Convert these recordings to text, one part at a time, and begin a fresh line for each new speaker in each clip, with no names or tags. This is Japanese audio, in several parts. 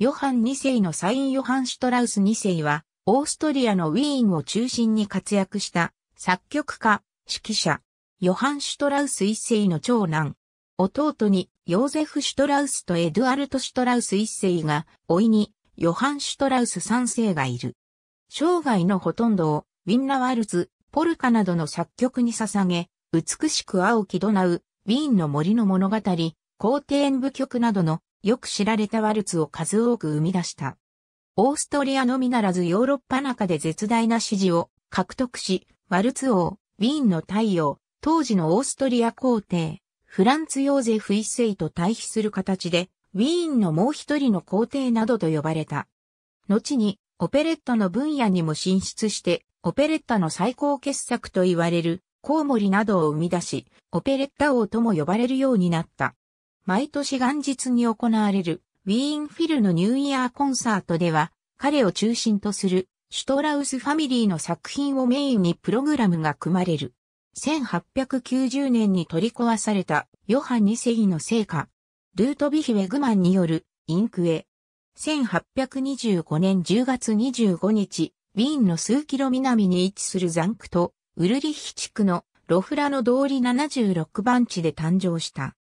ヨハン2世のサインヨハン・シュトラウス2世は、オーストリアのウィーンを中心に活躍した作曲家、指揮者、ヨハン・シュトラウス1世の長男。弟にヨーゼフ・シュトラウスとエドゥアルト・シュトラウス1世が、甥にヨハン・シュトラウス3世がいる。生涯のほとんどをウィンナワルツ、ポルカなどの作曲に捧げ、美しく青きドナウ、ウィーンの森の物語、皇帝演舞曲などのよく知られたワルツを数多く生み出した。オーストリアのみならずヨーロッパ中で絶大な支持を獲得し、ワルツ王、ウィーンの太陽、当時のオーストリア皇帝、フランツ・ヨーゼフ一世と対比する形で、ウィーンのもう一人の皇帝などと呼ばれた。後に、オペレッタの分野にも進出して、オペレッタの最高傑作と言われる、コウモリなどを生み出し、オペレッタ王とも呼ばれるようになった。毎年元日に行われるウィーンフィルのニューイヤーコンサートでは、彼を中心とするシュトラウスファミリーの作品をメインにプログラムが組まれる。1890年に取り壊されたヨハン2世の聖火、ルートビヒ・ウェグマンによるインクエ。1825年10月25日、ウィーンの数キロ南に位置するザンクとウルリヒ地区のロフラの通り76番地で誕生した。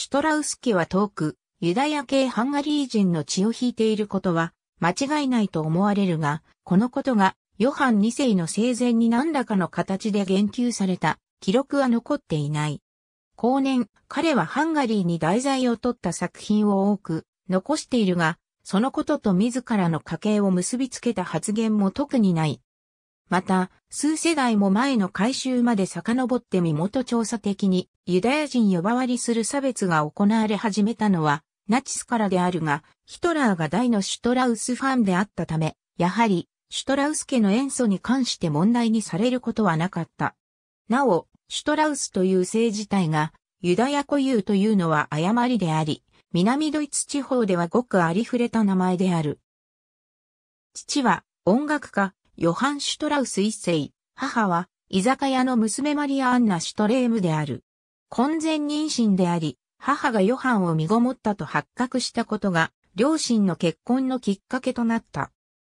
シュトラウスキは遠く、ユダヤ系ハンガリー人の血を引いていることは間違いないと思われるが、このことがヨハン2世の生前に何らかの形で言及された記録は残っていない。後年、彼はハンガリーに題材を取った作品を多く残しているが、そのことと自らの家系を結びつけた発言も特にない。また、数世代も前の改修まで遡って身元調査的に、ユダヤ人呼ばわりする差別が行われ始めたのは、ナチスからであるが、ヒトラーが大のシュトラウスファンであったため、やはり、シュトラウス家の塩素に関して問題にされることはなかった。なお、シュトラウスという姓自体が、ユダヤ固有というのは誤りであり、南ドイツ地方ではごくありふれた名前である。父は音楽家、ヨハン・シュトラウス一世、母は、居酒屋の娘マリア・アンナ・シュトレームである。婚前妊娠であり、母がヨハンを身ごもったと発覚したことが、両親の結婚のきっかけとなった。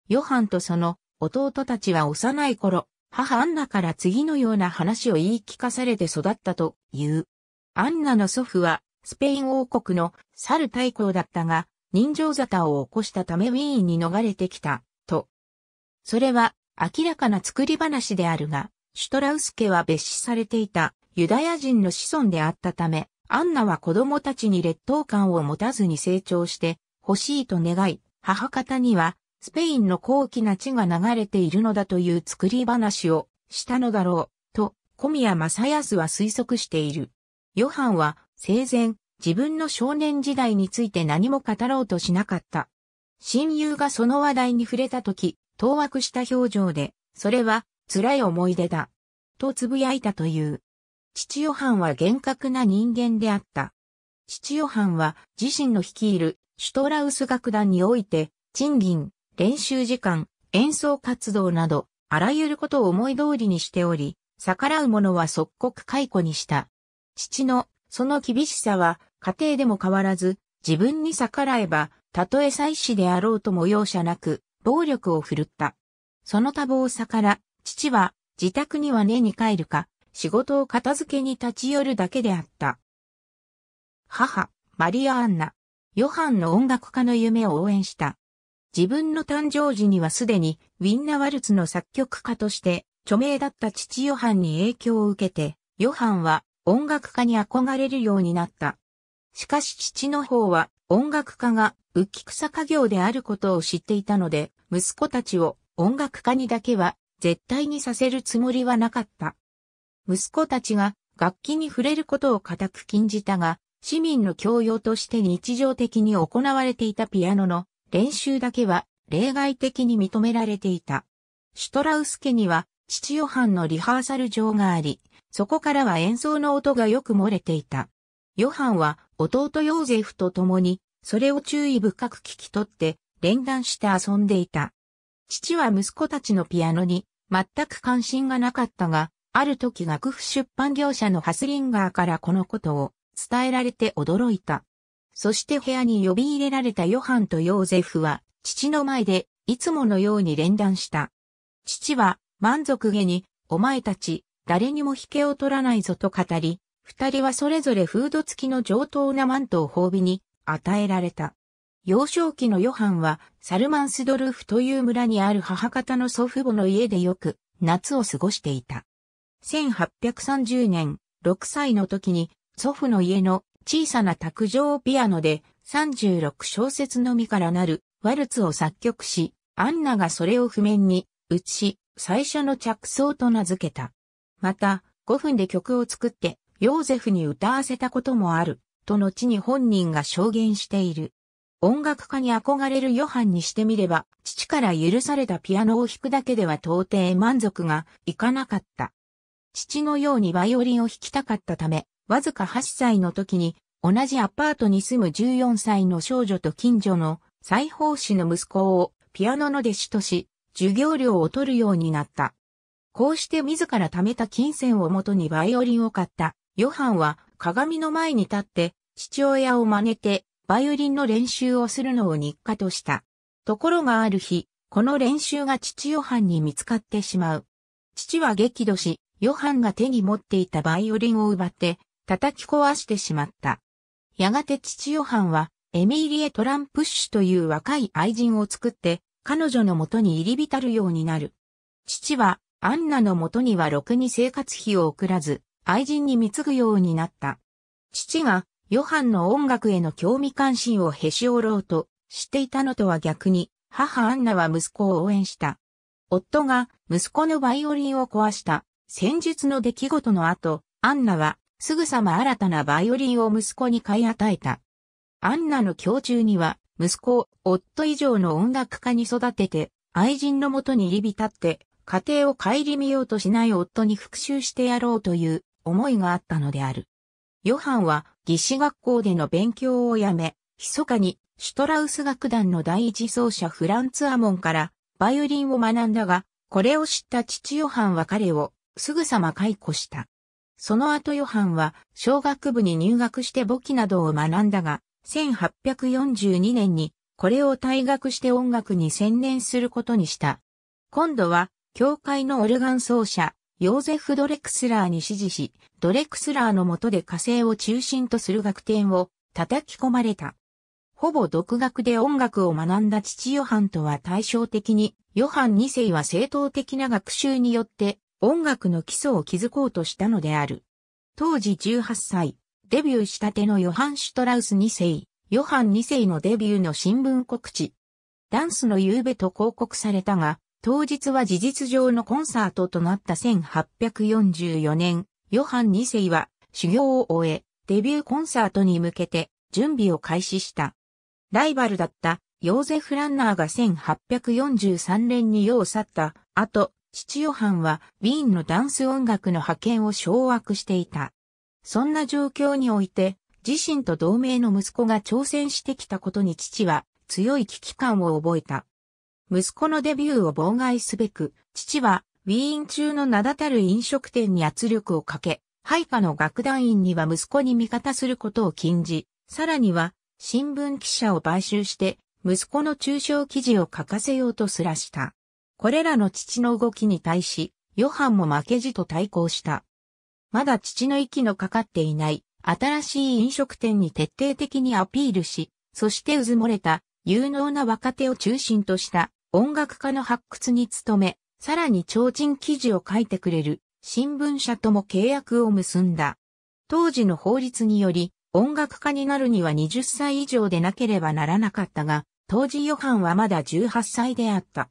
ヨハンとその弟たちは幼い頃、母アンナから次のような話を言い聞かされて育ったという。アンナの祖父は、スペイン王国のサル大公だったが、人情沙汰を起こしたためウィーンに逃れてきた。それは明らかな作り話であるが、シュトラウス家は別視されていたユダヤ人の子孫であったため、アンナは子供たちに劣等感を持たずに成長して欲しいと願い、母方にはスペインの高貴な地が流れているのだという作り話をしたのだろう、と小宮正康は推測している。ヨハンは生前自分の少年時代について何も語ろうとしなかった。親友がその話題に触れた時、当惑した表情で、それは辛い思い出だ。と呟いたという。父ヨハンは厳格な人間であった。父ヨハンは自身の率いるシュトラウス楽団において、賃金、練習時間、演奏活動など、あらゆることを思い通りにしており、逆らう者は即刻解雇にした。父の、その厳しさは、家庭でも変わらず、自分に逆らえば、たとえ妻子であろうとも容赦なく、暴力を振るった。その多忙さから、父は自宅には寝に帰るか、仕事を片付けに立ち寄るだけであった。母、マリア・アンナ、ヨハンの音楽家の夢を応援した。自分の誕生時にはすでにウィンナ・ワルツの作曲家として著名だった父ヨハンに影響を受けて、ヨハンは音楽家に憧れるようになった。しかし父の方は音楽家が浮き草家業であることを知っていたので、息子たちを音楽家にだけは絶対にさせるつもりはなかった。息子たちが楽器に触れることを固く禁じたが、市民の教養として日常的に行われていたピアノの練習だけは例外的に認められていた。シュトラウス家には父ヨハンのリハーサル場があり、そこからは演奏の音がよく漏れていた。ヨハンは弟ヨーゼフと共にそれを注意深く聞き取って連弾して遊んでいた。父は息子たちのピアノに全く関心がなかったが、ある時楽譜出版業者のハスリンガーからこのことを伝えられて驚いた。そして部屋に呼び入れられたヨハンとヨーゼフは父の前でいつものように連弾した。父は満足げにお前たち誰にも引けを取らないぞと語り、二人はそれぞれフード付きの上等なマントを褒美に与えられた。幼少期のヨハンはサルマンスドルフという村にある母方の祖父母の家でよく夏を過ごしていた。1830年、6歳の時に祖父の家の小さな卓上ピアノで36小節のみからなるワルツを作曲し、アンナがそれを譜面に打し、最初の着想と名付けた。また、5分で曲を作って、ヨーゼフに歌わせたこともある。と後に本人が証言している。音楽家に憧れるヨハンにしてみれば、父から許されたピアノを弾くだけでは到底満足がいかなかった。父のようにバイオリンを弾きたかったため、わずか8歳の時に、同じアパートに住む14歳の少女と近所の裁縫師の息子をピアノの弟子とし、授業料を取るようになった。こうして自ら貯めた金銭をもとにバイオリンを買った、ヨハンは鏡の前に立って父親を真似てバイオリンの練習をするのを日課とした。ところがある日、この練習が父ヨハンに見つかってしまう。父は激怒し、ヨハンが手に持っていたバイオリンを奪って叩き壊してしまった。やがて父ヨハンはエミリエ・トランプッシュという若い愛人を作って彼女のもとに入り浸るようになる。父はアンナのもとにはろくに生活費を送らず、愛人に貢ぐようになった。父がヨハンの音楽への興味関心をへし折ろうとしていたのとは逆に、母アンナは息子を応援した。夫が息子のバイオリンを壊した戦術の出来事の後、アンナはすぐさま新たなバイオリンを息子に買い与えた。アンナの胸中には、息子を夫以上の音楽家に育てて、愛人のもとに入り浸って、家庭を顧みようとしない夫に復讐してやろうという思いがあったのである。ヨハンは義師学校での勉強をやめ、密かにシュトラウス楽団の第一奏者フランツ・アモンからバイオリンを学んだが、これを知った父ヨハンは彼をすぐさま解雇した。その後ヨハンは小学部に入学して簿記などを学んだが、1842年にこれを退学して音楽に専念することにした。今度は、教会のオルガン奏者、ヨーゼフ・ドレクスラーに指示し、ドレクスラーの下で火星を中心とする楽天を叩き込まれた。ほぼ独学で音楽を学んだ父ヨハンとは対照的に、ヨハン2世は正当的な学習によって音楽の基礎を築こうとしたのである。当時18歳、デビューしたてのヨハン・シュトラウス2世、ヨハン2世のデビューの新聞告知。ダンスの夕べと広告されたが、当日は事実上のコンサートとなった1844年、ヨハン2世は修行を終え、デビューコンサートに向けて準備を開始した。ライバルだったヨーゼフ・ランナーが1843年に世を去った後、父ヨハンはウィーンのダンス音楽の派遣を掌握していた。そんな状況において、自身と同盟の息子が挑戦してきたことに父は強い危機感を覚えた。息子のデビューを妨害すべく、父は、ウィーン中の名だたる飲食店に圧力をかけ、配下の楽団員には息子に味方することを禁じ、さらには、新聞記者を買収して、息子の中小記事を書かせようとすらした。これらの父の動きに対し、ヨハンも負けじと対抗した。まだ父の息のかかっていない、新しい飲食店に徹底的にアピールし、そして渦漏もれた、有能な若手を中心とした、音楽家の発掘に努め、さらに超人記事を書いてくれる新聞社とも契約を結んだ。当時の法律により、音楽家になるには20歳以上でなければならなかったが、当時ヨハンはまだ18歳であった。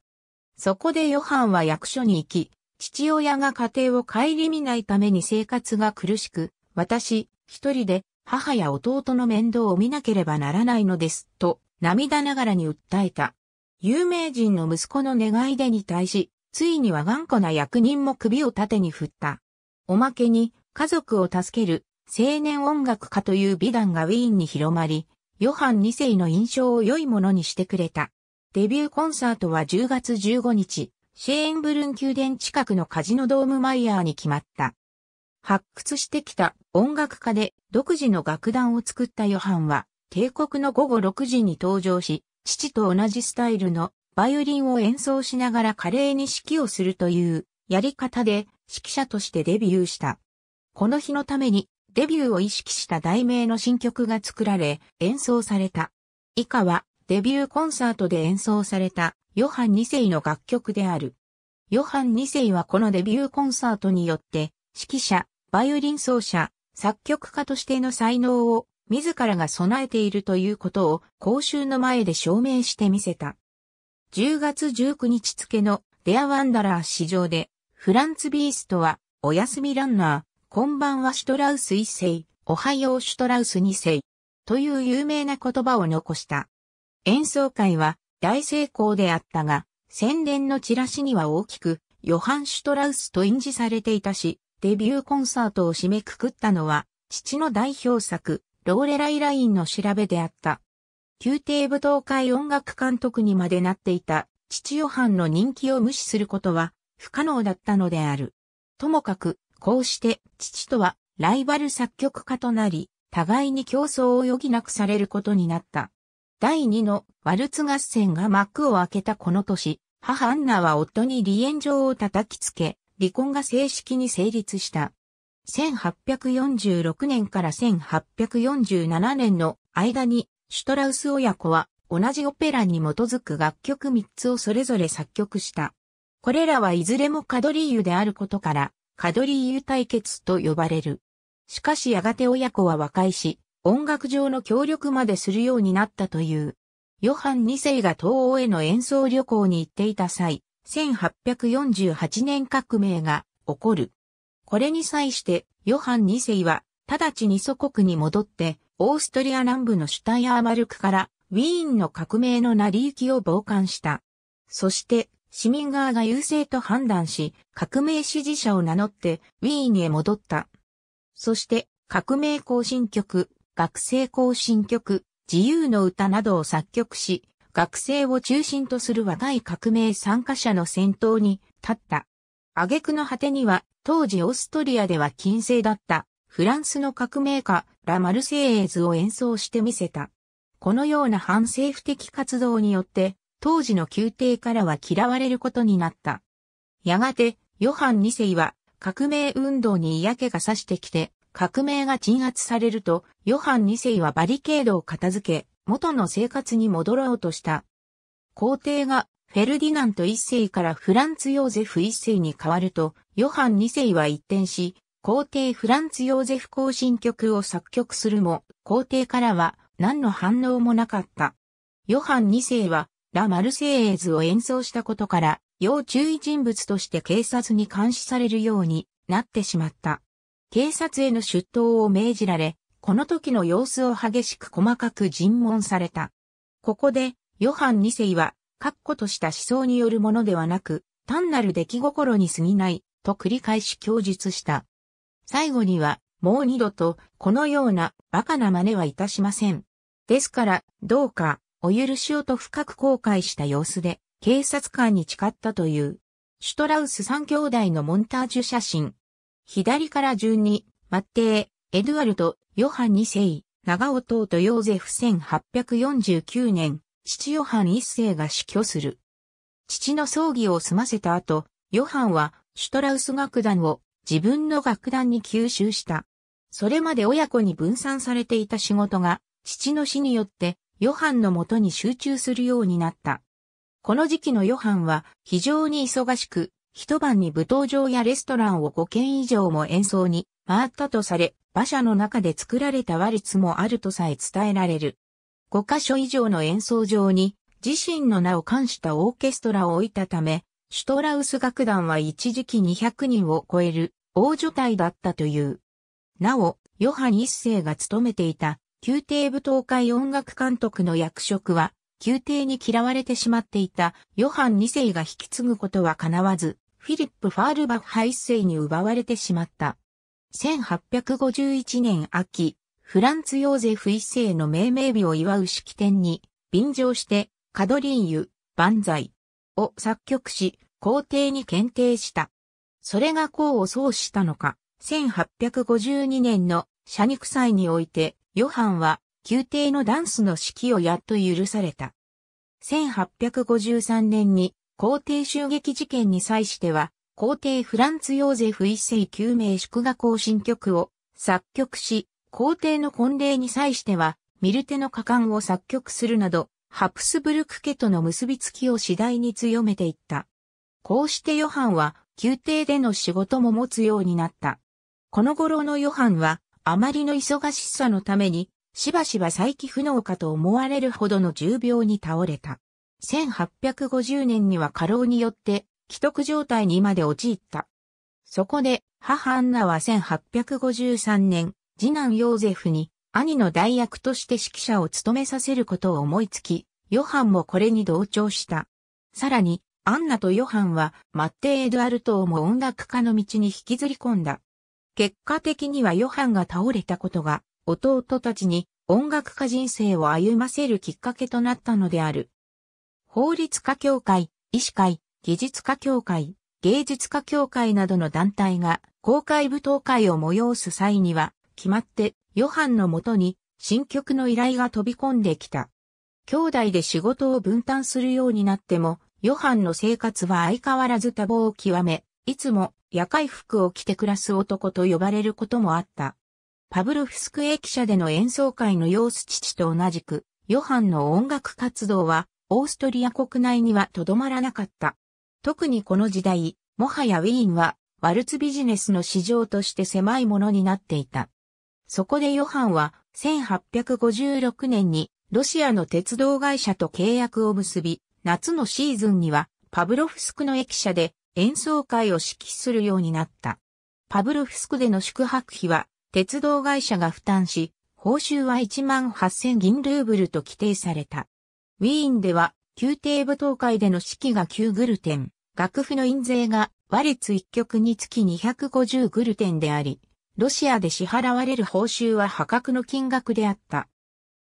そこでヨハンは役所に行き、父親が家庭を顧みないために生活が苦しく、私、一人で母や弟の面倒を見なければならないのです、と涙ながらに訴えた。有名人の息子の願い出に対し、ついには頑固な役人も首を縦に振った。おまけに、家族を助ける青年音楽家という美談がウィーンに広まり、ヨハン2世の印象を良いものにしてくれた。デビューコンサートは10月15日、シェーンブルン宮殿近くのカジノドームマイヤーに決まった。発掘してきた音楽家で独自の楽団を作ったヨハンは、帝国の午後6時に登場し、父と同じスタイルのバイオリンを演奏しながら華麗に指揮をするというやり方で指揮者としてデビューした。この日のためにデビューを意識した題名の新曲が作られ演奏された。以下はデビューコンサートで演奏されたヨハン2世の楽曲である。ヨハン2世はこのデビューコンサートによって指揮者、バイオリン奏者、作曲家としての才能を自らが備えているということを公衆の前で証明してみせた。10月19日付のデアワンダラー市場で、フランツ・ビーストは、おやすみランナー、こんばんはシュトラウス一世、おはようシュトラウス二世、という有名な言葉を残した。演奏会は大成功であったが、宣伝のチラシには大きく、ヨハン・シュトラウスと印字されていたし、デビューコンサートを締めくくったのは、父の代表作、ローレライラインの調べであった。宮廷舞踏会音楽監督にまでなっていた父ヨハンの人気を無視することは不可能だったのである。ともかく、こうして父とはライバル作曲家となり、互いに競争を余儀なくされることになった。第2のワルツ合戦が幕を開けたこの年、母アンナは夫に離縁状を叩きつけ、離婚が正式に成立した。1846年から1847年の間に、シュトラウス親子は同じオペラに基づく楽曲3つをそれぞれ作曲した。これらはいずれもカドリーユであることから、カドリーユ対決と呼ばれる。しかしやがて親子は和解し、音楽上の協力までするようになったという。ヨハン2世が東欧への演奏旅行に行っていた際、1848年革命が起こる。これに際して、ヨハン2世は、直ちに祖国に戻って、オーストリア南部のシュタイアーマルクから、ウィーンの革命の成り行きを傍観した。そして、市民側が優勢と判断し、革命支持者を名乗って、ウィーンへ戻った。そして、革命行進曲、学生行進曲、自由の歌などを作曲し、学生を中心とする若い革命参加者の先頭に立った。挙句の果てには、当時オーストリアでは禁制だった、フランスの革命家、ラ・マルセイエーズを演奏してみせた。このような反政府的活動によって、当時の宮廷からは嫌われることになった。やがて、ヨハン2世は、革命運動に嫌気がさしてきて、革命が鎮圧されると、ヨハン2世はバリケードを片付け、元の生活に戻ろうとした。皇帝がフェルディナント一世からフランツ・ヨーゼフ一世に変わると、ヨハン二世は一転し、皇帝フランツ・ヨーゼフ行進曲を作曲するも、皇帝からは何の反応もなかった。ヨハン二世は、ラ・マルセイエーズを演奏したことから、要注意人物として警察に監視されるようになってしまった。警察への出頭を命じられ、この時の様子を激しく細かく尋問された。ここで、ヨハン二世は確固とした思想によるものではなく、単なる出来心に過ぎない、と繰り返し供述した。最後には、もう二度と、このような、馬鹿な真似はいたしません。ですから、どうか、お許しをと深く後悔した様子で、警察官に誓ったという、シュトラウス三兄弟のモンタージュ写真。左から順に、マッテー、エドゥアルト、ヨハン二世、長尾等とヨーゼフ1849年、父ヨハン一世が死去する。父の葬儀を済ませた後、ヨハンはシュトラウス楽団を自分の楽団に吸収した。それまで親子に分散されていた仕事が、父の死によってヨハンのもとに集中するようになった。この時期のヨハンは非常に忙しく、一晩に舞踏場やレストランを5軒以上も演奏に回ったとされ、馬車の中で作られた和律もあるとさえ伝えられる。5カ所以上の演奏場に自身の名を冠したオーケストラを置いたため、シュトラウス楽団は一時期200人を超える大所帯だったという。なお、ヨハン一世が務めていた宮廷舞踏会音楽監督の役職は、宮廷に嫌われてしまっていたヨハン二世が引き継ぐことは叶わず、フィリップ・ファールバッハ一世に奪われてしまった。1851年秋、フランツ・ヨーゼフ一世の命名日を祝う式典に、便乗して、カドリーユ、万歳を作曲し、皇帝に検定した。それが功を奏したのか、1852年の社肉祭において、ヨハンは宮廷のダンスの指揮をやっと許された。1853年に皇帝襲撃事件に際しては、皇帝フランツ・ヨーゼフ一世救命祝賀行進曲を作曲し、皇帝の婚礼に際しては、ミルテの果敢を作曲するなど、ハプスブルク家との結びつきを次第に強めていった。こうしてヨハンは、宮廷での仕事も持つようになった。この頃のヨハンは、あまりの忙しさのために、しばしば再起不能かと思われるほどの重病に倒れた。1850年には過労によって、既得状態にまで陥った。そこで、母アンナは1853年、次男ヨーゼフに兄の代役として指揮者を務めさせることを思いつき、ヨハンもこれに同調した。さらに、アンナとヨハンはマッテ・エドゥアルトをも音楽家の道に引きずり込んだ。結果的にはヨハンが倒れたことが弟たちに音楽家人生を歩ませるきっかけとなったのである。法律家協会、医師会、技術家協会、芸術家協会などの団体が公開舞踏会を催す際には決まって、ヨハンのもとに新曲の依頼が飛び込んできた。兄弟で仕事を分担するようになっても、ヨハンの生活は相変わらず多忙を極め、いつも夜会服を着て暮らす男と呼ばれることもあった。パブロフスク駅舎での演奏会の様子父と同じく、ヨハンの音楽活動は、オーストリア国内にはとどまらなかった。特にこの時代、もはやウィーンは、ワルツビジネスの市場として狭いものになっていた。そこでヨハンは1856年にロシアの鉄道会社と契約を結び、夏のシーズンにはパブロフスクの駅舎で演奏会を指揮するようになった。パブロフスクでの宿泊費は鉄道会社が負担し、報酬は1万8000銀ルーブルと規定された。ウィーンでは、宮廷舞踏会での指揮が9グルテン、楽譜の印税が和列1曲につき250グルテンであり、ロシアで支払われる報酬は破格の金額であった。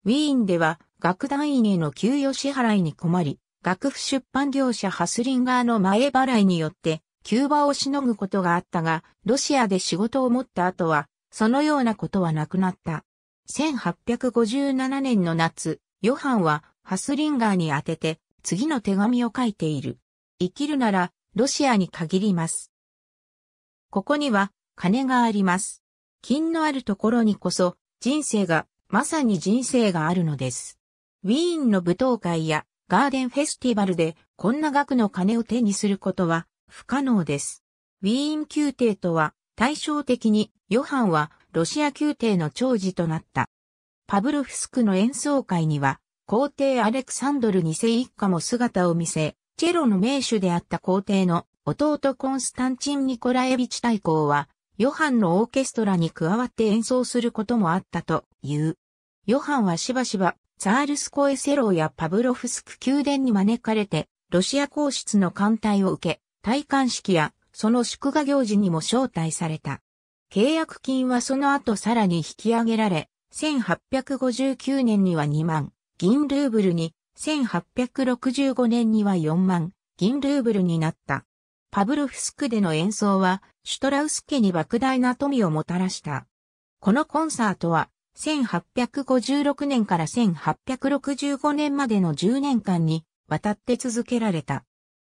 ウィーンでは、楽団員への給与支払いに困り、楽譜出版業者ハスリンガーの前払いによって、キューバをしのぐことがあったが、ロシアで仕事を持った後は、そのようなことはなくなった。1857年の夏、ヨハンはハスリンガーに宛てて、次の手紙を書いている。生きるなら、ロシアに限ります。ここには、金があります。金のあるところにこそ、人生が、まさに人生があるのです。ウィーンの舞踏会やガーデンフェスティバルでこんな額の金を手にすることは不可能です。ウィーン宮廷とは対照的にヨハンはロシア宮廷の長寿となった。パブロフスクの演奏会には皇帝アレクサンドル2世一家も姿を見せ、チェロの名手であった皇帝の弟コンスタンチン・ニコラエビチ大公はヨハンのオーケストラに加わって演奏することもあったという。ヨハンはしばしば、ツァールスコエセローやパブロフスク宮殿に招かれて、ロシア皇室の艦隊を受け、戴冠式やその祝賀行事にも招待された。契約金はその後さらに引き上げられ、1859年には2万銀ルーブルに、1865年には4万銀ルーブルになった。パブルフスクでの演奏は、シュトラウス家に莫大な富をもたらした。このコンサートは、1856年から1865年までの10年間に、渡って続けられた。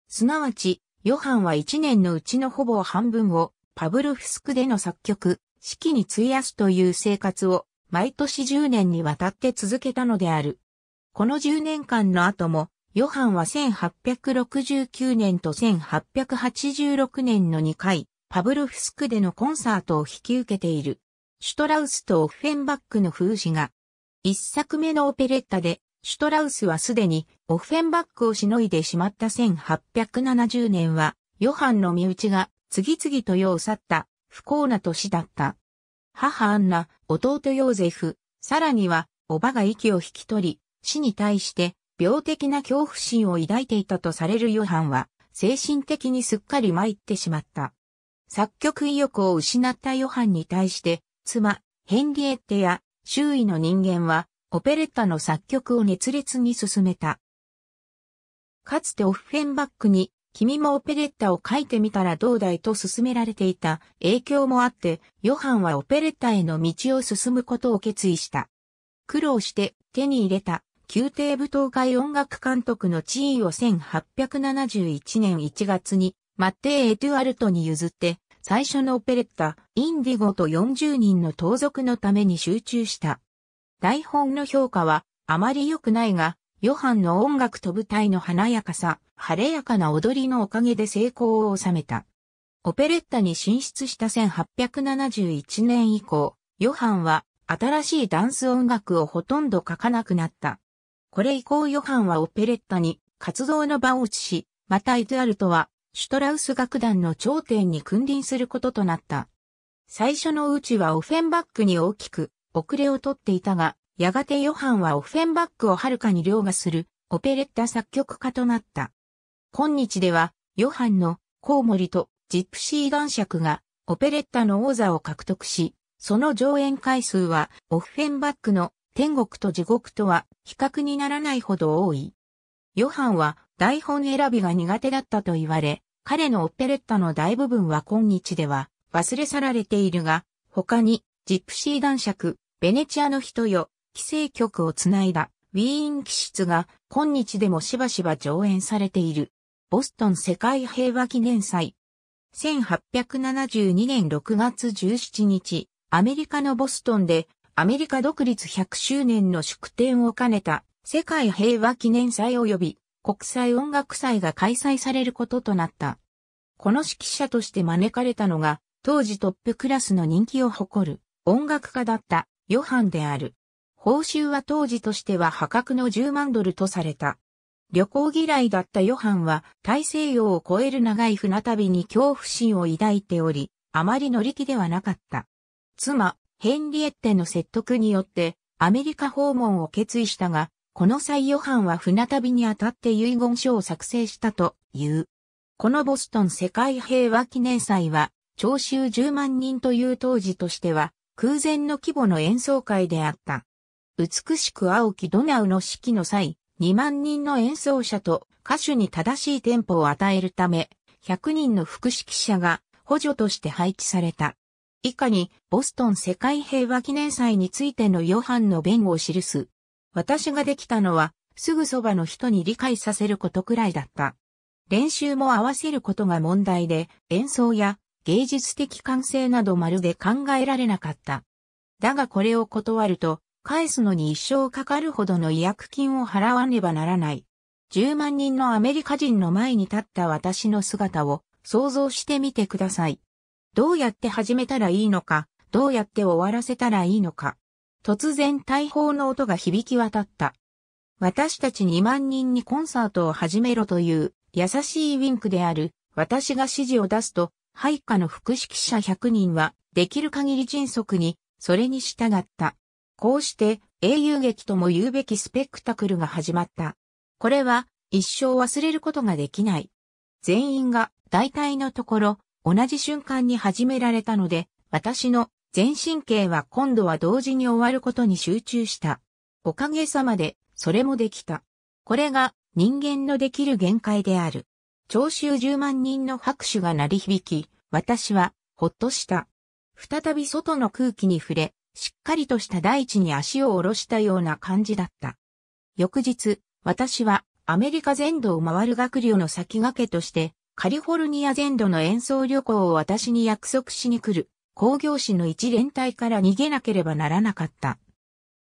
すなわち、ヨハンは1年のうちのほぼ半分を、パブルフスクでの作曲、式に費やすという生活を、毎年10年にわたって続けたのである。この10年間の後も、ヨハンは1869年と1886年の2回、パブロフスクでのコンサートを引き受けている。シュトラウスとオフフェンバックの風刺が、一作目のオペレッタで、シュトラウスはすでにオフェンバックをしのいでしまった1870年は、ヨハンの身内が次々と世を去った不幸な年だった。母アンナ、弟ヨーゼフ、さらには、おばが息を引き取り、死に対して病的な恐怖心を抱いていたとされるヨハンは、精神的にすっかり参ってしまった。作曲意欲を失ったヨハンに対して、妻、ヘンリエッテや周囲の人間は、オペレッタの作曲を熱烈に進めた。かつてオフフェンバックに、君もオペレッタを書いてみたらどうだいと勧められていた影響もあって、ヨハンはオペレッタへの道を進むことを決意した。苦労して手に入れた宮廷舞踏会音楽監督の地位を1871年1月に、マッテー・エトゥアルトに譲って、最初のオペレッタ、インディゴと40人の盗賊のために集中した。台本の評価は、あまり良くないが、ヨハンの音楽と舞台の華やかさ、晴れやかな踊りのおかげで成功を収めた。オペレッタに進出した1871年以降、ヨハンは新しいダンス音楽をほとんど書かなくなった。これ以降ヨハンはオペレッタに活動の場を移し、またイズアルトはシュトラウス楽団の頂点に君臨することとなった。最初のうちはオフェンバックに大きく遅れをとっていたが、やがてヨハンはオフェンバックをはるかに凌駕するオペレッタ作曲家となった。今日ではヨハンのコウモリとジプシー男爵がオペレッタの王座を獲得し、その上演回数はオフェンバックの天国と地獄とは比較にならないほど多い。ヨハンは台本選びが苦手だったと言われ、彼のオペレッタの大部分は今日では忘れ去られているが、他にジプシー男爵、ベネチアの人よ、規制局をつないだウィーン気質が今日でもしばしば上演されている。ボストン世界平和記念祭。1872年6月17日、アメリカのボストンでアメリカ独立100周年の祝典を兼ねた世界平和記念祭及び国際音楽祭が開催されることとなった。この指揮者として招かれたのが、当時トップクラスの人気を誇る音楽家だったヨハンである。報酬は当時としては破格の10万ドルとされた。旅行嫌いだったヨハンは大西洋を越える長い船旅に恐怖心を抱いており、あまり乗り気ではなかった。妻、ヘンリエッテの説得によってアメリカ訪問を決意したが、この際ヨハンは船旅にあたって遺言書を作成したという。このボストン世界平和記念祭は、聴衆10万人という当時としては、空前の規模の演奏会であった。美しく青きドナウの式の際、2万人の演奏者と歌手に正しいテンポを与えるため、100人の副指揮者が補助として配置された。以下に、ボストン世界平和記念祭についてのヨハンの弁護を記す。私ができたのは、すぐそばの人に理解させることくらいだった。練習も合わせることが問題で、演奏や芸術的完成などまるで考えられなかった。だがこれを断ると、返すのに一生かかるほどの違約金を払わねばならない。10万人のアメリカ人の前に立った私の姿を想像してみてください。どうやって始めたらいいのか、どうやって終わらせたらいいのか。突然大砲の音が響き渡った。私たち2万人にコンサートを始めろという優しいウィンクである私が指示を出すと配下の副指揮者100人はできる限り迅速にそれに従った。こうして英雄劇とも言うべきスペクタクルが始まった。これは一生忘れることができない。全員が大体のところ同じ瞬間に始められたので、私の全神経は今度は同時に終わることに集中した。おかげさまで、それもできた。これが人間のできる限界である。聴衆10万人の拍手が鳴り響き、私はほっとした。再び外の空気に触れ、しっかりとした大地に足を下ろしたような感じだった。翌日、私はアメリカ全土を回る学寮の先駆けとして、カリフォルニア全土の演奏旅行を私に約束しに来る、工業士の一連隊から逃げなければならなかった。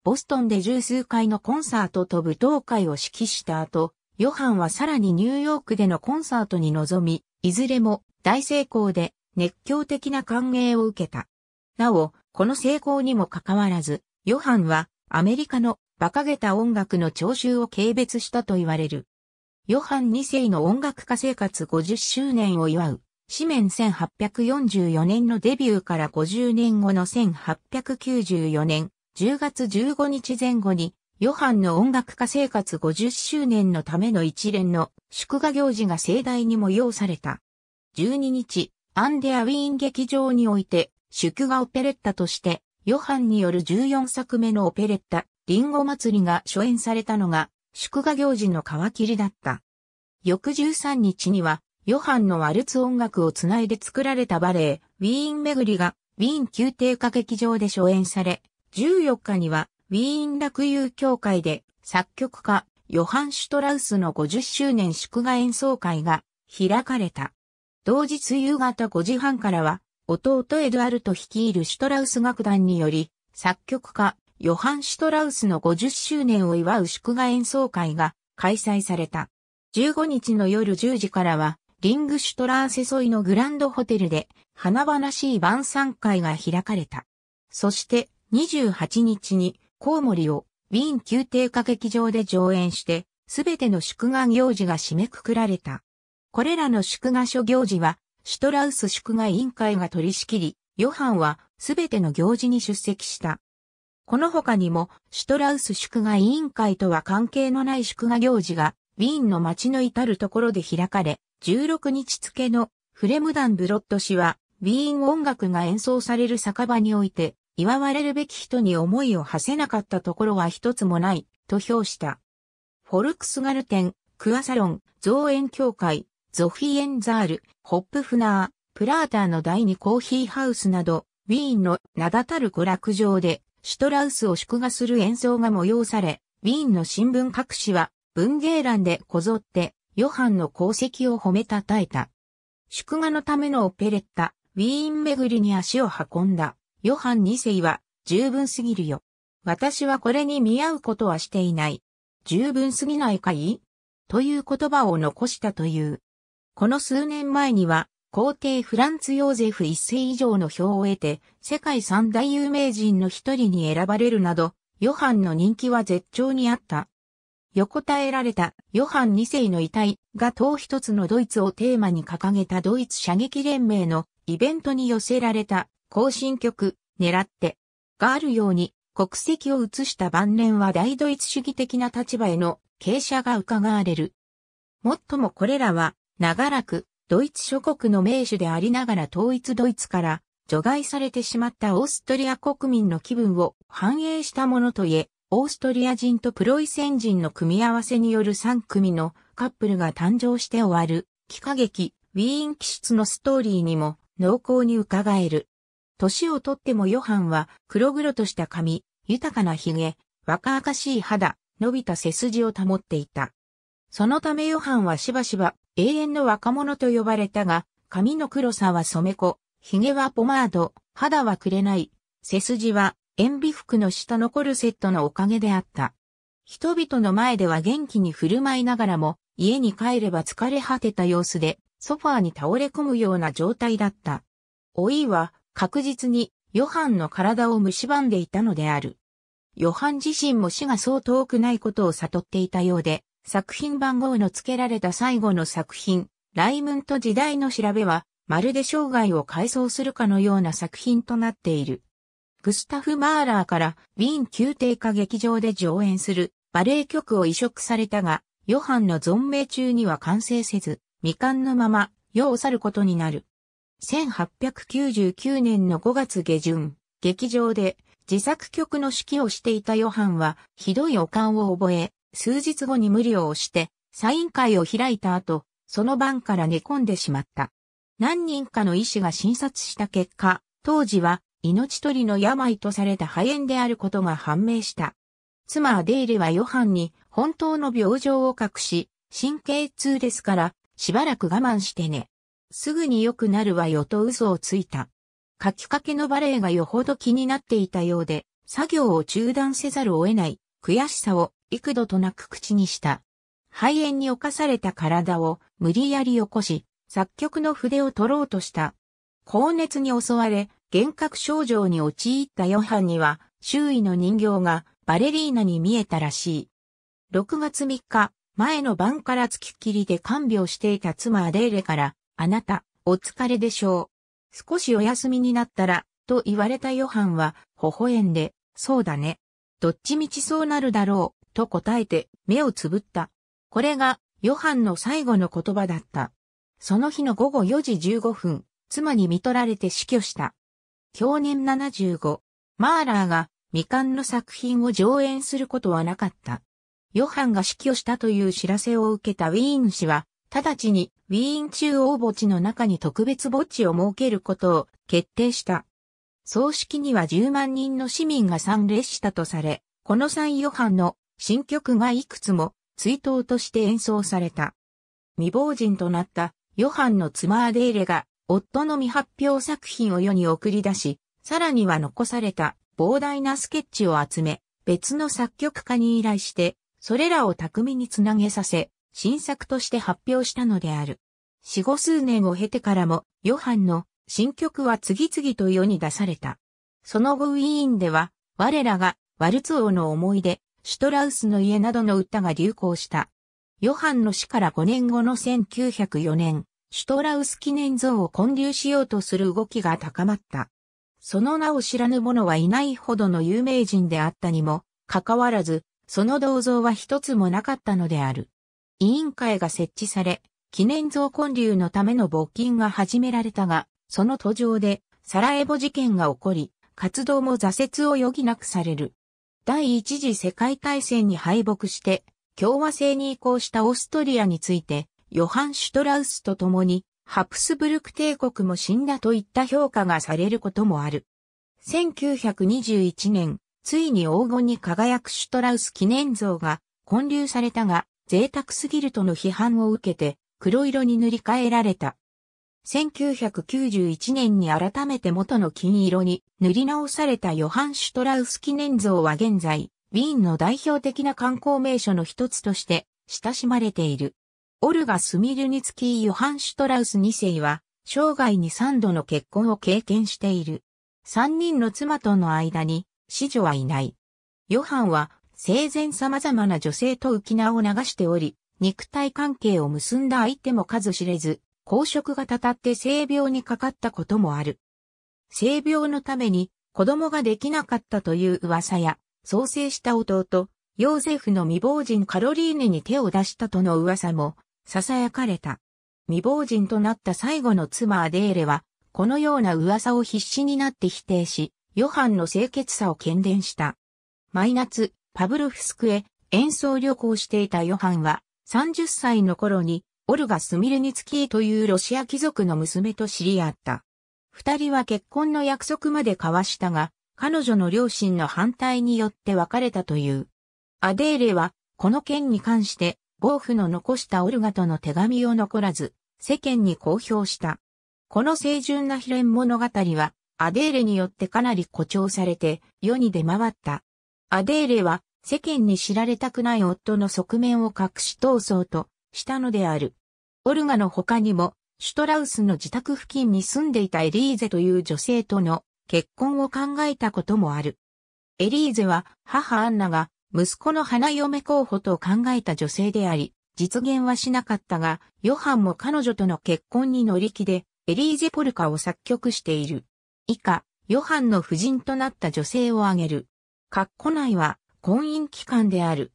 ボストンで十数回のコンサートと舞踏会を指揮した後、ヨハンはさらにニューヨークでのコンサートに臨み、いずれも大成功で熱狂的な歓迎を受けた。なお、この成功にもかかわらず、ヨハンはアメリカの馬鹿げた音楽の聴衆を軽蔑したと言われる。ヨハン2世の音楽家生活50周年を祝う。紙面1844年のデビューから50年後の1894年10月15日前後に、ヨハンの音楽家生活50周年のための一連の祝賀行事が盛大に催された。12日、アンデアウィーン劇場において、祝賀オペレッタとして、ヨハンによる14作目のオペレッタ、リンゴ祭りが初演されたのが、祝賀行事の皮切りだった。翌13日には、ヨハンのワルツ音楽をつないで作られたバレエ、ウィーン巡りが、ウィーン宮廷歌劇場で初演され、14日には、ウィーン楽友協会で、作曲家、ヨハン・シュトラウスの50周年祝賀演奏会が開かれた。同日夕方5時半からは、弟エドアルト率いるシュトラウス楽団により、作曲家、ヨハン・シュトラウスの50周年を祝う祝賀演奏会が開催された。15日の夜10時からは、リングシュトラーセ沿いのグランドホテルで、華々しい晩餐会が開かれた。そして、28日に、コウモリを、ウィーン宮廷歌劇場で上演して、すべての祝賀行事が締めくくられた。これらの祝賀諸行事は、シュトラウス祝賀委員会が取り仕切り、ヨハンはすべての行事に出席した。この他にも、シュトラウス祝賀委員会とは関係のない祝賀行事が、ウィーンの街の至るところで開かれ、16日付のフレムダン・ブロット氏は、ウィーン音楽が演奏される酒場において、祝われるべき人に思いを馳せなかったところは一つもない、と評した。フォルクスガルテン、クアサロン、造園協会、ゾフィエンザール、ホップフナー、プラーターの第二コーヒーハウスなど、ウィーンの名だたる娯楽場で、シュトラウスを祝賀する演奏が催され、ウィーンの新聞各紙は文芸欄でこぞって、ヨハンの功績を褒めたたえた。祝賀のためのオペレッタ、ウィーン巡りに足を運んだ、ヨハン2世は、十分すぎるよ。私はこれに見合うことはしていない。十分すぎないかいという言葉を残したという。この数年前には、皇帝フランツ・ヨーゼフ一世以上の票を得て、世界三大有名人の一人に選ばれるなど、ヨハンの人気は絶頂にあった。横たえられたヨハン二世の遺体が党一つのドイツをテーマに掲げたドイツ射撃連盟のイベントに寄せられた行進曲、狙って、があるように国籍を移した晩年は大ドイツ主義的な立場への傾斜が伺われる。もっともこれらは長らくドイツ諸国の名手でありながら統一ドイツから除外されてしまったオーストリア国民の気分を反映したものといえ、オーストリア人とプロイセン人の組み合わせによる3組のカップルが誕生して終わる、幾何劇、ウィーン気質のストーリーにも濃厚に伺える。年をとってもヨハンは黒々とした髪、豊かな髭、若々しい肌、伸びた背筋を保っていた。そのためヨハンはしばしば永遠の若者と呼ばれたが、髪の黒さは染め子、髭はポマード、肌はくれない、背筋は塩ビ服の下残るセットのおかげであった。人々の前では元気に振る舞いながらも、家に帰れば疲れ果てた様子で、ソファーに倒れ込むような状態だった。老いは確実にヨハンの体を蝕んでいたのである。ヨハン自身も死がそう遠くないことを悟っていたようで、作品番号の付けられた最後の作品、ライムント時代の調べは、まるで生涯を改装するかのような作品となっている。グスタフ・マーラーからウィーン宮廷歌劇場で上演するバレエ曲を移植されたが、ヨハンの存命中には完成せず、未完のまま、世を去ることになる。1899年の5月下旬、劇場で自作曲の指揮をしていたヨハンは、ひどい予感を覚え、数日後に無理をして、サイン会を開いた後、その晩から寝込んでしまった。何人かの医師が診察した結果、当時は命取りの病とされた肺炎であることが判明した。妻アデイレはヨハンに本当の病状を隠し、神経痛ですから、しばらく我慢してね。すぐに良くなるわよと嘘をついた。書きかけのバレエがよほど気になっていたようで、作業を中断せざるを得ない悔しさを幾度となく口にした。肺炎に侵された体を無理やり起こし、作曲の筆を取ろうとした。高熱に襲われ、幻覚症状に陥ったヨハンには、周囲の人形がバレリーナに見えたらしい。6月3日、前の晩から付きっきりで看病していた妻アデーレから、あなた、お疲れでしょう。少しお休みになったら、と言われたヨハンは、微笑んで、そうだね。どっちみちそうなるだろう、と答えて目をつぶった。これが、ヨハンの最後の言葉だった。その日の午後4時15分、妻に見取られて死去した。去年75、マーラーが未完の作品を上演することはなかった。ヨハンが死去したという知らせを受けたウィーン氏は、直ちにウィーン中央墓地の中に特別墓地を設けることを決定した。葬式には10万人の市民が参列したとされ、この際ヨハンの新曲がいくつも追悼として演奏された。未亡人となったヨハンの妻アデーレが夫の未発表作品を世に送り出し、さらには残された膨大なスケッチを集め、別の作曲家に依頼して、それらを巧みにつなげさせ、新作として発表したのである。四五数年を経てからも、ヨハンの新曲は次々と世に出された。その後ウィーンでは、我らがワルツ王の思い出、シュトラウスの家などの歌が流行した。ヨハンの死から5年後の1904年、シュトラウス記念像を建立しようとする動きが高まった。その名を知らぬ者はいないほどの有名人であったにも、かかわらず、その銅像は一つもなかったのである。委員会が設置され、記念像建立のための募金が始められたが、その途上で、サラエボ事件が起こり、活動も挫折を余儀なくされる。第一次世界大戦に敗北して、共和制に移行したオーストリアについて、ヨハン・シュトラウスと共に、ハプスブルク帝国も死んだといった評価がされることもある。1921年、ついに黄金に輝くシュトラウス記念像が建立されたが、贅沢すぎるとの批判を受けて、黒色に塗り替えられた。1991年に改めて元の金色に塗り直されたヨハン・シュトラウス記念像は現在、ウィーンの代表的な観光名所の一つとして親しまれている。オルガ・スミルニツキー・ヨハン・シュトラウス2世は、生涯に3度の結婚を経験している。3人の妻との間に、子女はいない。ヨハンは、生前様々な女性と浮き名を流しており、肉体関係を結んだ相手も数知れず、公職がたたって性病にかかったこともある。性病のために子供ができなかったという噂や、創生した弟、ヨーゼフの未亡人カロリーネに手を出したとの噂も、囁かれた。未亡人となった最後の妻アデーレは、このような噂を必死になって否定し、ヨハンの清潔さを懸伝した。毎夏、パブロフスクへ演奏旅行していたヨハンは、30歳の頃にオルガ・スミルニツキーというロシア貴族の娘と知り合った。二人は結婚の約束まで交わしたが、彼女の両親の反対によって別れたという。アデーレは、この件に関して、ゴーフの残したオルガとの手紙を残らず、世間に公表した。この清純な秘伝物語は、アデーレによってかなり誇張されて、世に出回った。アデーレは、世間に知られたくない夫の側面を隠し通そうと、したのである。オルガの他にも、シュトラウスの自宅付近に住んでいたエリーゼという女性との結婚を考えたこともある。エリーゼは母アンナが息子の花嫁候補と考えた女性であり、実現はしなかったが、ヨハンも彼女との結婚に乗り気で、エリーゼポルカを作曲している。以下、ヨハンの夫人となった女性を挙げる。括弧内は婚姻期間である。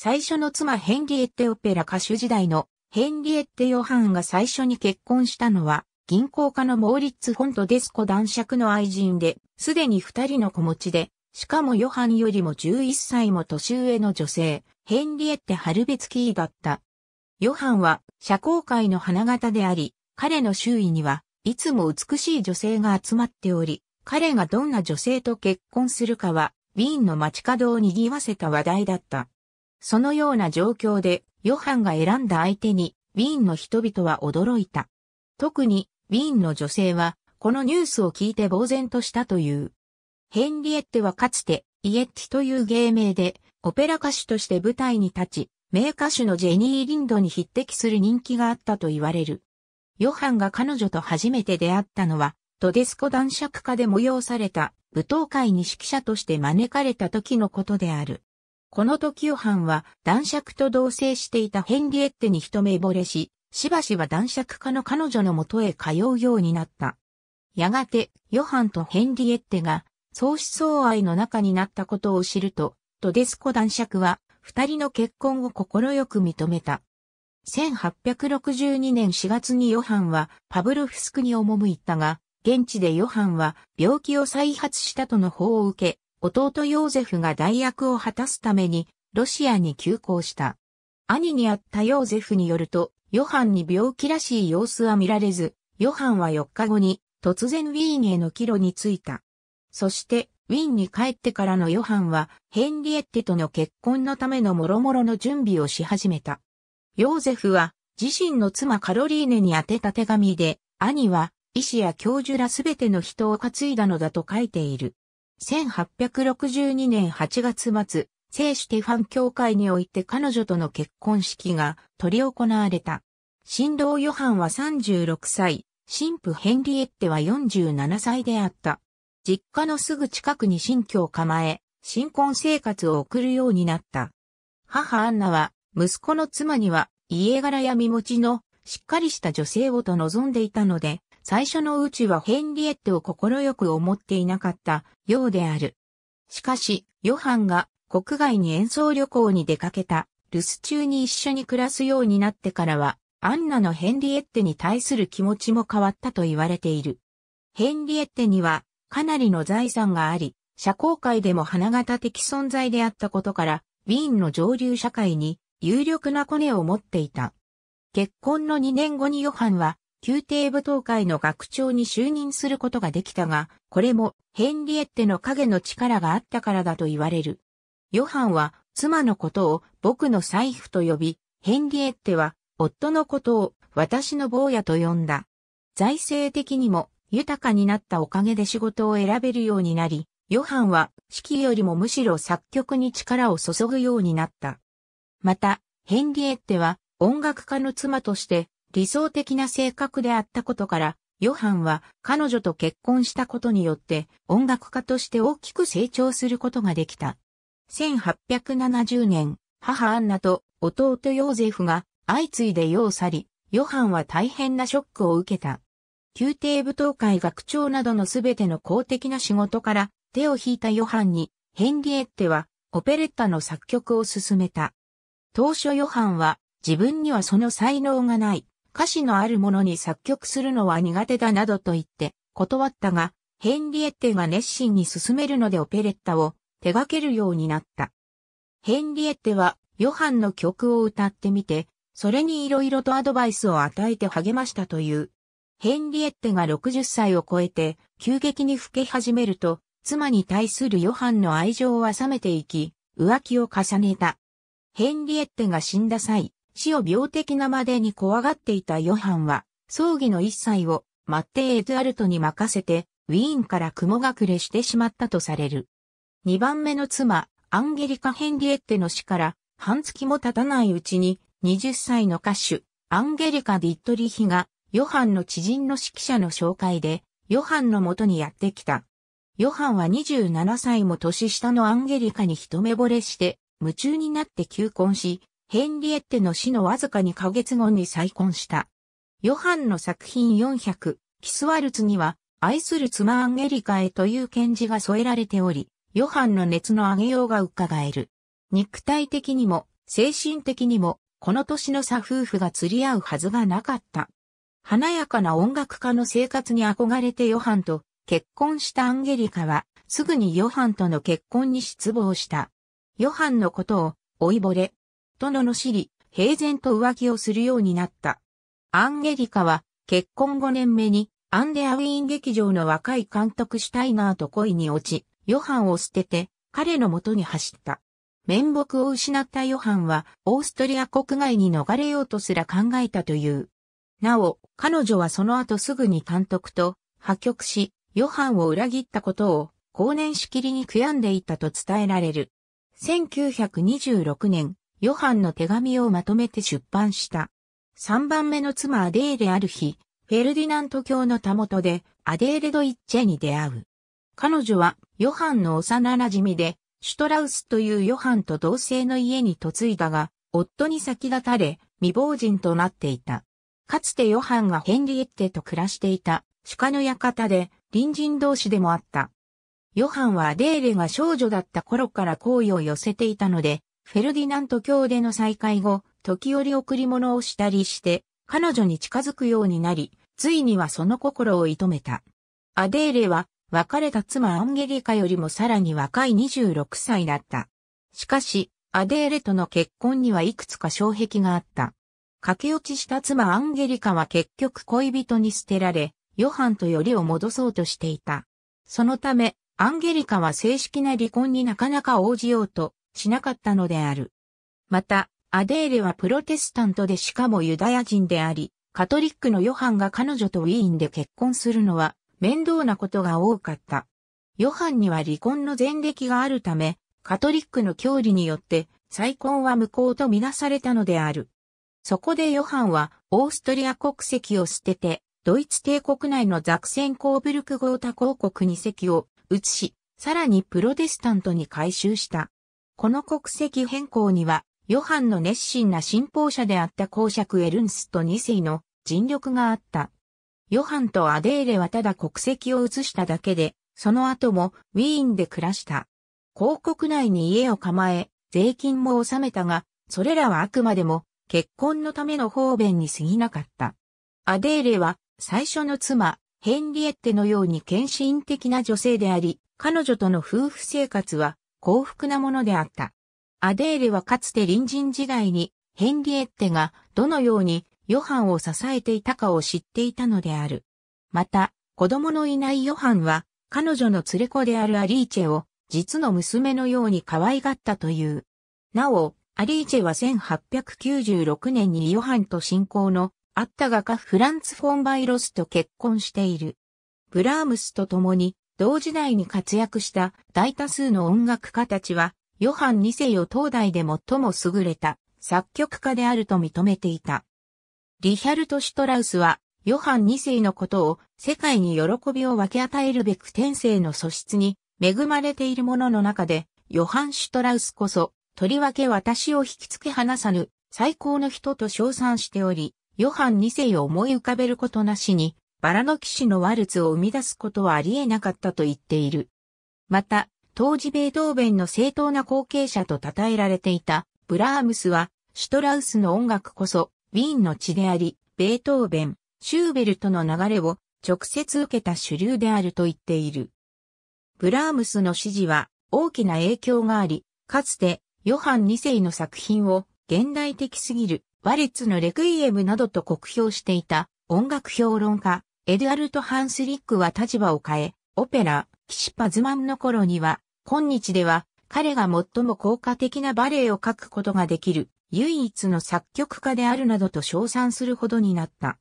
最初の妻ヘンリエッテオペラ歌手時代のヘンリエッテ・ヨハンが最初に結婚したのは、銀行家のモーリッツ・フォント・デスコ男爵の愛人で、すでに二人の子持ちで、しかもヨハンよりも11歳も年上の女性、ヘンリエッテ・ハルベツキーだった。ヨハンは社交界の花形であり、彼の周囲にはいつも美しい女性が集まっており、彼がどんな女性と結婚するかは、ウィーンの街角を賑わせた話題だった。そのような状況で、ヨハンが選んだ相手に、ウィーンの人々は驚いた。特に、ウィーンの女性は、このニュースを聞いて呆然としたという。ヘンリエッテはかつて、イエッティという芸名で、オペラ歌手として舞台に立ち、名歌手のジェニー・リンドに匹敵する人気があったと言われる。ヨハンが彼女と初めて出会ったのは、トデスコ男爵家で催された舞踏会に指揮者として招かれた時のことである。この時ヨハンは男爵と同棲していたヘンリエッテに一目惚れし、しばしば男爵家の彼女のもとへ通うようになった。やがて、ヨハンとヘンリエッテが相思相愛の仲になったことを知ると、ドデスコ男爵は二人の結婚を快く認めた。1862年4月にヨハンはパブロフスクに赴いたが、現地でヨハンは病気を再発したとの報を受け、弟ヨーゼフが代役を果たすために、ロシアに急行した。兄に会ったヨーゼフによると、ヨハンに病気らしい様子は見られず、ヨハンは4日後に突然ウィーンへの帰路に着いた。そして、ウィーンに帰ってからのヨハンは、ヘンリエッテとの結婚のための諸々の準備をし始めた。ヨーゼフは、自身の妻カロリーネに宛てた手紙で、兄は、医師や教授らすべての人を担いだのだと書いている。1862年8月末、聖シュテファン教会において彼女との結婚式が取り行われた。新郎ヨハンは36歳、新婦ヘンリエッテは47歳であった。実家のすぐ近くに新居を構え、新婚生活を送るようになった。母アンナは、息子の妻には、家柄や身持ちの、しっかりした女性をと望んでいたので、最初のうちはヘンリエッテを心よく思っていなかったようである。しかし、ヨハンが国外に演奏旅行に出かけた留守中に一緒に暮らすようになってからは、アンナのヘンリエッテに対する気持ちも変わったと言われている。ヘンリエッテにはかなりの財産があり、社交界でも花形的存在であったことから、ウィーンの上流社会に有力なコネを持っていた。結婚の2年後にヨハンは宮廷舞踏会の学長に就任することができたが、これもヘンリエッテの影の力があったからだと言われる。ヨハンは妻のことを僕の財布と呼び、ヘンリエッテは夫のことを私の坊やと呼んだ。財政的にも豊かになったおかげで仕事を選べるようになり、ヨハンは式よりもむしろ作曲に力を注ぐようになった。また、ヘンリエッテは音楽家の妻として理想的な性格であったことから、ヨハンは彼女と結婚したことによって音楽家として大きく成長することができた。1870年、母アンナと弟ヨーゼフが相次いで世を去り、ヨハンは大変なショックを受けた。宮廷舞踏会学長などのすべての公的な仕事から手を引いたヨハンに、ヘンリエッテはオペレッタの作曲を進めた。当初ヨハンは自分にはその才能がない。歌詞のあるものに作曲するのは苦手だなどと言って断ったが、ヘンリエッテが熱心に進めるのでオペレッタを手掛けるようになった。ヘンリエッテはヨハンの曲を歌ってみて、それに色々とアドバイスを与えて励ましたという。ヘンリエッテが60歳を超えて急激に老け始めると、妻に対するヨハンの愛情は冷めていき、浮気を重ねた。ヘンリエッテが死んだ際、死を病的なまでに怖がっていたヨハンは、葬儀の一切をマッテ・エドゥアルトに任せて、ウィーンから雲隠れしてしまったとされる。2番目の妻、アンゲリカ・ヘンリエッテの死から半月も経たないうちに、20歳の歌手、アンゲリカ・ディットリヒが、ヨハンの知人の指揮者の紹介で、ヨハンの元にやってきた。ヨハンは27歳も年下のアンゲリカに一目惚れして、夢中になって求婚し、ヘンリエッテの死のわずか2ヶ月後に再婚した。ヨハンの作品400、キスワルツには、愛する妻アンゲリカへという検字が添えられており、ヨハンの熱の上げようが伺える。肉体的にも、精神的にも、この年の差夫婦が釣り合うはずがなかった。華やかな音楽家の生活に憧れてヨハンと結婚したアンゲリカは、すぐにヨハンとの結婚に失望した。ヨハンのことを、老いぼれ、ののしり、平然と浮気をするようになった。アンゲリカは、結婚5年目に、アンデアウィーン劇場の若い監督シュタイナーと恋に落ち、ヨハンを捨てて、彼の元に走った。面目を失ったヨハンは、オーストリア国外に逃れようとすら考えたという。なお、彼女はその後すぐに監督と破局し、ヨハンを裏切ったことを、後年しきりに悔やんでいたと伝えられる。1926年、ヨハンの手紙をまとめて出版した。3番目の妻アデーレある日、フェルディナント教のたもとでアデーレ・ドイッチェに出会う。彼女はヨハンの幼馴染で、シュトラウスというヨハンと同性の家に嫁いだが、夫に先立たれ、未亡人となっていた。かつてヨハンがヘンリエッテと暮らしていた鹿の館で隣人同士でもあった。ヨハンはアデーレが少女だった頃から好意を寄せていたので、フェルディナント卿での再会後、時折贈り物をしたりして、彼女に近づくようになり、ついにはその心を射止めた。アデーレは、別れた妻アンゲリカよりもさらに若い26歳だった。しかし、アデーレとの結婚にはいくつか障壁があった。駆け落ちした妻アンゲリカは結局恋人に捨てられ、ヨハンとよりを戻そうとしていた。そのため、アンゲリカは正式な離婚になかなか応じようとしなかったのである。また、アデーレはプロテスタントでしかもユダヤ人であり、カトリックのヨハンが彼女とウィーンで結婚するのは面倒なことが多かった。ヨハンには離婚の前歴があるため、カトリックの教理によって再婚は無効とみなされたのである。そこでヨハンはオーストリア国籍を捨てて、ドイツ帝国内のザクセンコーブルクゴータ公国に席を移し、さらにプロテスタントに改修した。この国籍変更には、ヨハンの熱心な信奉者であった公爵エルンスト2世の尽力があった。ヨハンとアデーレはただ国籍を移しただけで、その後もウィーンで暮らした。広告内に家を構え、税金も納めたが、それらはあくまでも結婚のための方便に過ぎなかった。アデーレは最初の妻、ヘンリエッテのように献身的な女性であり、彼女との夫婦生活は幸福なものであった。アデーレはかつて隣人時代にヘンリエッテがどのようにヨハンを支えていたかを知っていたのである。また、子供のいないヨハンは彼女の連れ子であるアリーチェを実の娘のように可愛がったという。なお、アリーチェは1896年にヨハンと親交のあった画家フランツ・フォン・バイロスと結婚している。ブラームスと共に同時代に活躍した大多数の音楽家たちは、ヨハン2世を当代で最も優れた作曲家であると認めていた。リヒャルト・シュトラウスは、ヨハン2世のことを世界に喜びを分け与えるべく天性の素質に恵まれているものの中で、ヨハン・シュトラウスこそ、とりわけ私を引きつけ離さぬ最高の人と称賛しており、ヨハン2世を思い浮かべることなしに、バラの騎士のワルツを生み出すことはありえなかったと言っている。また、当時ベートーベンの正当な後継者と称えられていたブラームスは、シュトラウスの音楽こそ、ウィーンの血であり、ベートーベン、シューベルトの流れを直接受けた主流であると言っている。ブラームスの指示は大きな影響があり、かつてヨハン2世の作品を現代的すぎるワッツのレクイエムなどと酷評していた音楽評論家エドゥアルト・ハンスリックは立場を変え、オペラ、キシパズマンの頃には、今日では彼が最も効果的なバレエを書くことができる唯一の作曲家であるなどと称賛するほどになった。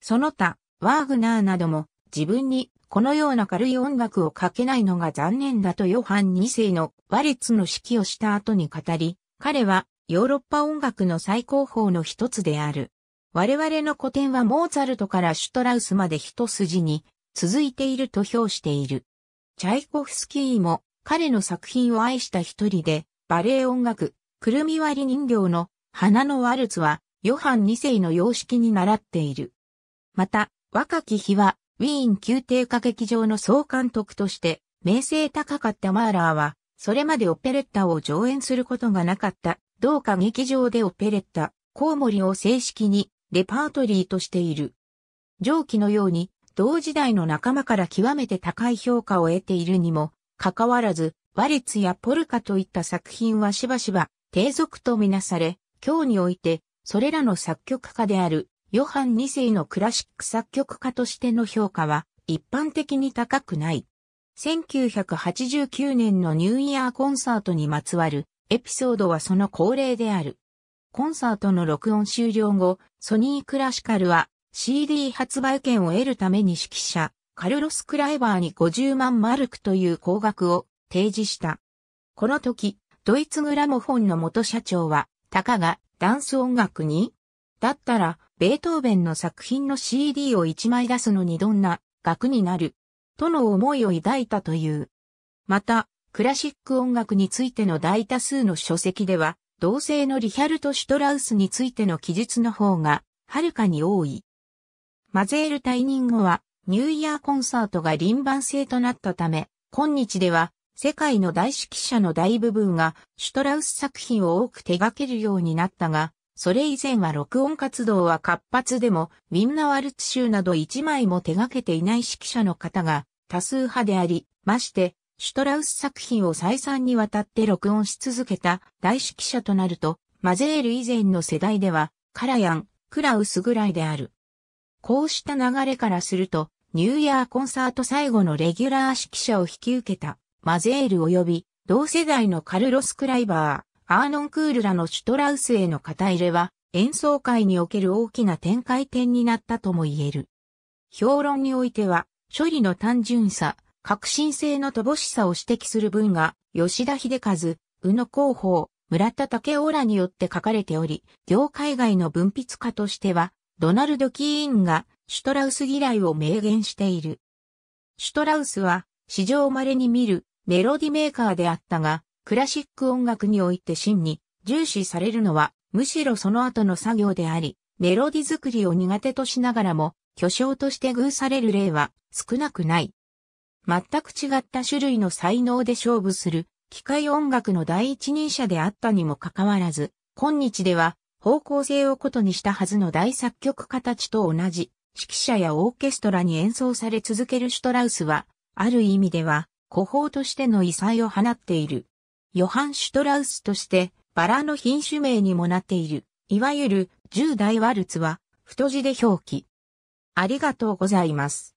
その他、ワーグナーなども自分にこのような軽い音楽を書けないのが残念だとヨハン2世のワレツの指揮をした後に語り、彼はヨーロッパ音楽の最高峰の一つである。我々の古典はモーツァルトからシュトラウスまで一筋に続いていると評している。チャイコフスキーも彼の作品を愛した一人で、バレエ音楽、くるみ割り人形の花のワルツは、ヨハン2世の様式に習っている。また、若き日は、ウィーン宮廷歌劇場の総監督として、名声高かったマーラーは、それまでオペレッタを上演することがなかった、同歌劇場でオペレッタ、コウモリを正式にレパートリーとしている。上記のように、同時代の仲間から極めて高い評価を得ているにも、かかわらず、ワリツやポルカといった作品はしばしば、低俗とみなされ、今日において、それらの作曲家である、ヨハン2世のクラシック作曲家としての評価は、一般的に高くない。1989年のニューイヤーコンサートにまつわるエピソードはその恒例である。コンサートの録音終了後、ソニークラシカルは CD 発売権を得るために指揮者、カルロス・クライバーに50万マルクという高額を提示した。この時、ドイツグラモフォンの元社長は、たかがダンス音楽にだったら、ベートーベンの作品の CD を1枚出すのにどんな額になるとの思いを抱いたという。また、クラシック音楽についての大多数の書籍では、同性のリヒャルト・シュトラウスについての記述の方が、はるかに多い。マゼール退任後は、ニューイヤーコンサートが臨番制となったため、今日では、世界の大指揮者の大部分が、シュトラウス作品を多く手掛けるようになったが、それ以前は録音活動は活発でも、ウィンナワルツ州など一枚も手掛けていない指揮者の方が多数派であり、まして、シュトラウス作品を再三にわたって録音し続けた大指揮者となると、マゼール以前の世代では、カラヤン、クラウスぐらいである。こうした流れからすると、ニューイヤーコンサート最後のレギュラー指揮者を引き受けた、マゼール及び、同世代のカルロス・クライバー、アーノン・クールらのシュトラウスへの肩入れは、演奏会における大きな展開点になったとも言える。評論においては、処理の単純さ、革新性の乏しさを指摘する文が、吉田秀和、宇野広報、村田武雄らによって書かれており、業界外の文筆家としては、ドナルド・キーンがシュトラウス嫌いを明言している。シュトラウスは、史上稀に見るメロディメーカーであったが、クラシック音楽において真に重視されるのは、むしろその後の作業であり、メロディ作りを苦手としながらも、巨匠として偶される例は少なくない。全く違った種類の才能で勝負する、機械音楽の第一人者であったにもかかわらず、今日では方向性を異にしたはずの大作曲家たちと同じ、指揮者やオーケストラに演奏され続けるシュトラウスは、ある意味では、古法としての異彩を放っている。ヨハン・シュトラウスとして、バラの品種名にもなっている、いわゆる、10代ワルツは、太字で表記。ありがとうございます。